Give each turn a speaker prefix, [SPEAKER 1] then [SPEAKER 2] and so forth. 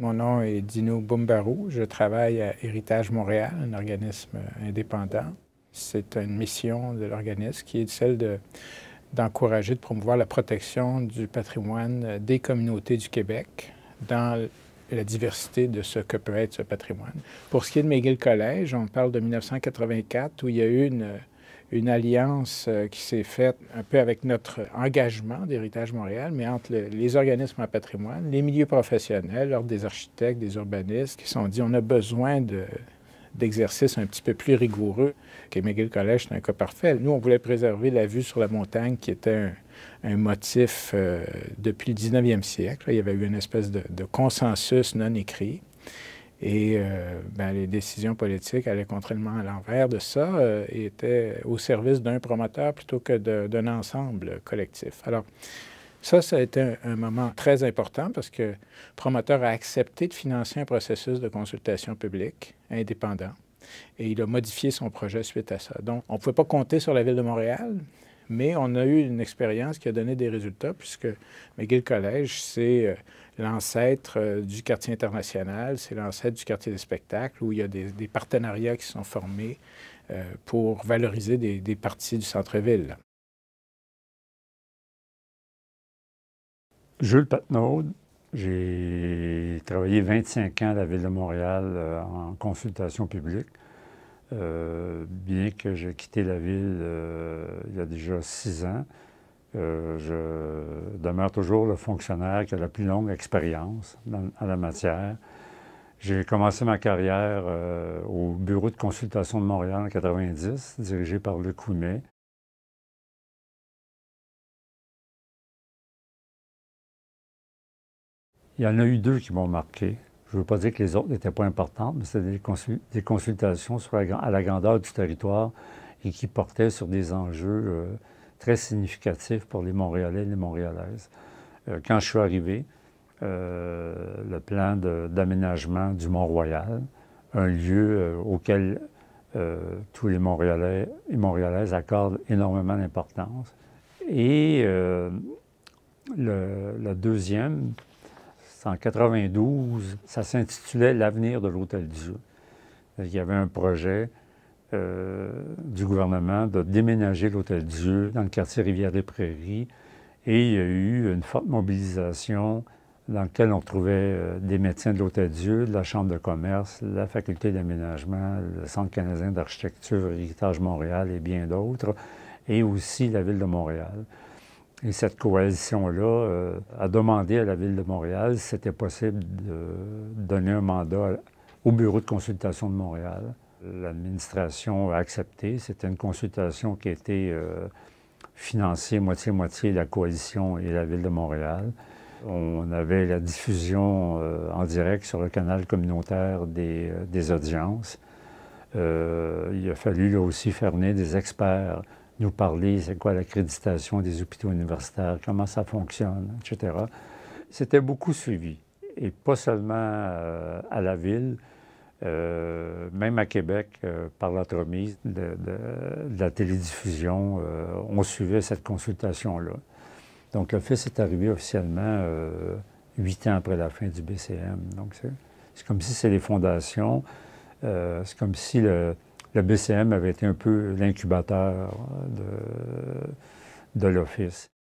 [SPEAKER 1] Mon nom est Dino Boumbarou. Je travaille à Héritage Montréal, un organisme indépendant. C'est une mission de l'organisme qui est celle de, d'encourager, de promouvoir la protection du patrimoine des communautés du Québec dans la diversité de ce que peut être ce patrimoine. Pour ce qui est de McGill Collège, on parle de 1984 où il y a eu une, une alliance euh, qui s'est faite un peu avec notre engagement d'Héritage Montréal, mais entre les organismes en patrimoine, les milieux professionnels, l'ordre des architectes, des urbanistes, qui sont dit on a besoin de d'exercices un petit peu plus rigoureux. que McGill College, c'est un cas parfait. Nous, on voulait préserver la vue sur la montagne qui était un, motif euh, depuis le 19e siècle. il y avait eu une espèce de, de consensus non écrit. Et euh, ben, les décisions politiques allaient contrairement à l'envers de ça euh, et étaient au service d'un promoteur plutôt que d'un ensemble collectif. Alors, ça, ça a été un, moment très important parce que promoteur a accepté de financer un processus de consultation publique indépendant et il a modifié son projet suite à ça. Donc, on ne pouvait pas compter sur la Ville de Montréal, mais on a eu une expérience qui a donné des résultats puisque McGill College, c'est… Euh, l'ancêtre euh, du quartier international, c'est l'ancêtre du quartier des spectacles, où il y a des, partenariats qui sont formés euh, pour valoriser des, parties du centre-ville.
[SPEAKER 2] Jules Patnaud, j'ai travaillé 25 ans à la Ville de Montréal euh, en consultation publique. bien que j'ai quitté la ville il y a déjà six ans, euh, je demeure toujours le fonctionnaire qui a la plus longue expérience en la matière. J'ai commencé ma carrière euh, au bureau de
[SPEAKER 1] consultation de Montréal en 1990, dirigé par Le Coumet. Il y en a eu
[SPEAKER 2] deux qui m'ont marqué. Je ne veux pas dire que les autres n'étaient pas importantes, mais c'était des, consultations sur la, à la grandeur du territoire et qui portaient sur des enjeux euh, très significatif pour les Montréalais et les Montréalaises. Euh, quand je suis arrivé, euh, le plan d'aménagement du Mont-Royal, un lieu euh, auquel tous les Montréalais et Montréalaises accordent énormément d'importance. Et le, la deuxième, en 92, ça s'intitulait L'avenir de l'Hôtel Dieu. Il y avait un projet euh, du gouvernement de déménager l'Hôtel Dieu dans le quartier Rivière-des-Prairies. Et il y a eu une forte mobilisation dans laquelle on trouvait euh, des médecins de l'Hôtel Dieu, de la Chambre de commerce, la Faculté d'aménagement, le Centre canadien d'architecture, Héritage Montréal et bien d'autres, et aussi la Ville de Montréal. Et cette coalition-là euh, a demandé à la Ville de Montréal si c'était possible de donner un mandat au Bureau de consultation de Montréal L'administration a accepté. C'était une consultation qui a été euh, financée moitié-moitié la coalition et la ville de Montréal. On avait la diffusion euh, en direct sur le canal communautaire des, euh, audiences. il a fallu là aussi faire venir des experts nous parler, c'est quoi l'accréditation des hôpitaux universitaires, comment ça fonctionne, etc. C'était beaucoup suivi, et pas seulement à la ville, euh, même à Québec, euh, par l'entremise de, de, la télédiffusion, euh, on suivait cette consultation-là. Donc l'office est arrivé officiellement huit ans après la fin du BCM. Donc c'est comme si c'est les fondations, c'est comme si le, BCM avait été un peu l'incubateur de
[SPEAKER 1] l'Office.